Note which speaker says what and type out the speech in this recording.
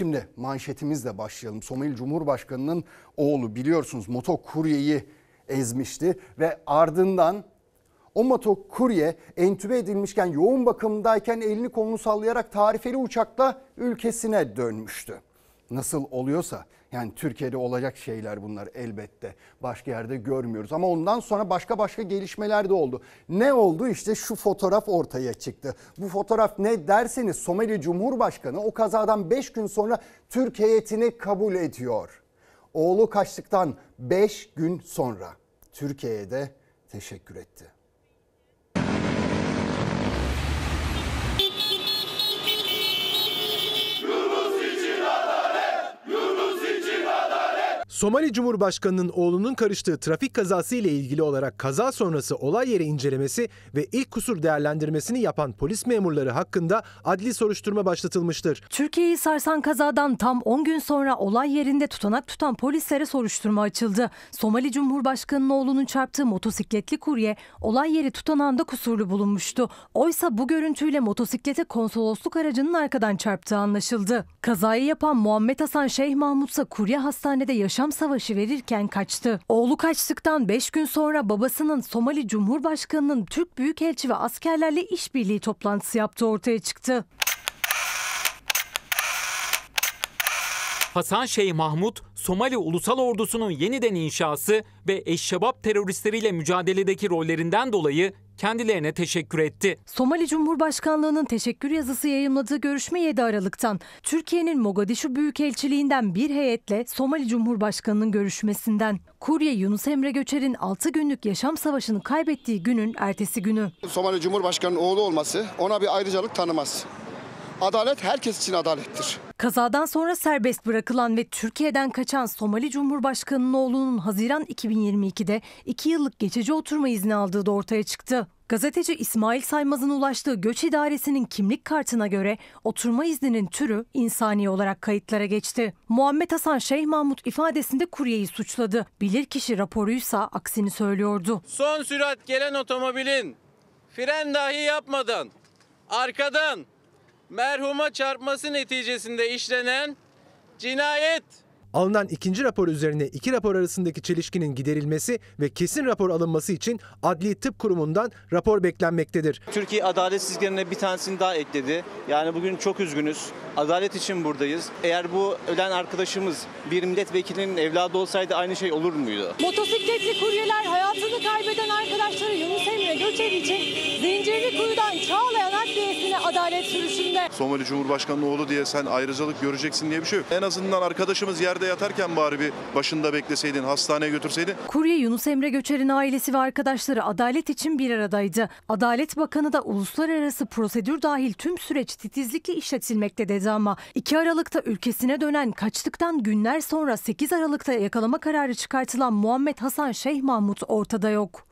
Speaker 1: Şimdi manşetimizle başlayalım. Somali Cumhurbaşkanı'nın oğlu biliyorsunuz motokuryeyi ezmişti ve ardından o motokurye entübe edilmişken yoğun bakımdayken elini kolunu sallayarak tarifeli uçakla ülkesine dönmüştü nasıl oluyorsa yani Türkiye'de olacak şeyler bunlar elbette. Başka yerde görmüyoruz ama ondan sonra başka başka gelişmeler de oldu. Ne oldu? işte şu fotoğraf ortaya çıktı. Bu fotoğraf ne derseniz Somali Cumhurbaşkanı o kazadan 5 gün sonra Türk heyetini kabul ediyor. Oğlu kaçtıktan 5 gün sonra Türkiye'ye de teşekkür etti.
Speaker 2: Somali Cumhurbaşkanı'nın oğlunun karıştığı trafik kazası ile ilgili olarak kaza sonrası olay yeri incelemesi ve ilk kusur değerlendirmesini yapan polis memurları hakkında adli soruşturma başlatılmıştır.
Speaker 3: Türkiye'yi sarsan kazadan tam 10 gün sonra olay yerinde tutanak tutan polislere soruşturma açıldı. Somali Cumhurbaşkanı'nın oğlunun çarptığı motosikletli kurye olay yeri tutanağında kusurlu bulunmuştu. Oysa bu görüntüyle motosiklete konsolosluk aracının arkadan çarptığı anlaşıldı. Kazayı yapan Muhammed Hasan Şeyh Mahmutsa kurye hastanede yaşam İslam Savaşı verirken kaçtı. Oğlu kaçtıktan 5 gün sonra babasının Somali Cumhurbaşkanı'nın Türk Büyükelçi ve askerlerle işbirliği toplantısı yaptığı ortaya çıktı.
Speaker 1: Hasan Şeyh Mahmut, Somali Ulusal Ordusu'nun yeniden inşası ve Eşşebap teröristleriyle mücadeledeki rollerinden dolayı kendilerine teşekkür etti.
Speaker 3: Somali Cumhurbaşkanlığı'nın teşekkür yazısı yayımladığı görüşme 7 Aralık'tan Türkiye'nin Mogadishu Büyükelçiliğinden bir heyetle Somali Cumhurbaşkanı'nın görüşmesinden. Kurye Yunus Emre Göçer'in 6 günlük yaşam savaşını kaybettiği günün ertesi günü.
Speaker 1: Somali Cumhurbaşkanı'nın oğlu olması ona bir ayrıcalık tanımaz. Adalet herkes için adalettir.
Speaker 3: Kazadan sonra serbest bırakılan ve Türkiye'den kaçan Somali Cumhurbaşkanı'nın oğlunun Haziran 2022'de 2 yıllık geçici oturma izni aldığı da ortaya çıktı. Gazeteci İsmail Saymaz'ın ulaştığı göç idaresinin kimlik kartına göre oturma izninin türü insani olarak kayıtlara geçti. Muhammed Hasan Şeyh Mahmut ifadesinde kuryeyi suçladı. Bilirkişi raporuysa aksini söylüyordu.
Speaker 2: Son sürat gelen otomobilin fren dahi yapmadan arkadan merhuma çarpması neticesinde işlenen cinayet. Alınan ikinci rapor üzerine iki rapor arasındaki çelişkinin giderilmesi ve kesin rapor alınması için Adli Tıp Kurumu'ndan rapor beklenmektedir.
Speaker 1: Türkiye adaletsizliklerine bir tanesini daha ekledi. Yani bugün çok üzgünüz. Adalet için buradayız. Eğer bu ölen arkadaşımız bir milletvekilinin evladı olsaydı aynı şey olur muydu?
Speaker 3: Motosikletli kuryeler hayatını kaybeden arkadaşları Yunus Emre Göçer için zincirli kuyudan çağlayan adalet sürüşünde.
Speaker 2: Somali Cumhurbaşkanı oğlu diye sen ayrıcalık göreceksin diye bir şey yok. En azından arkadaşımız yerde yatarken bari bir başında bekleseydin, hastaneye götürseydin.
Speaker 3: Kurye Yunus Emre Göçer'in ailesi ve arkadaşları adalet için bir aradaydı. Adalet Bakanı da uluslararası prosedür dahil tüm süreç titizlikle işletilmekte dedi ama 2 Aralık'ta ülkesine dönen kaçtıktan günler sonra 8 Aralık'ta yakalama kararı çıkartılan Muhammed Hasan Şeyh Mahmut ortada yok.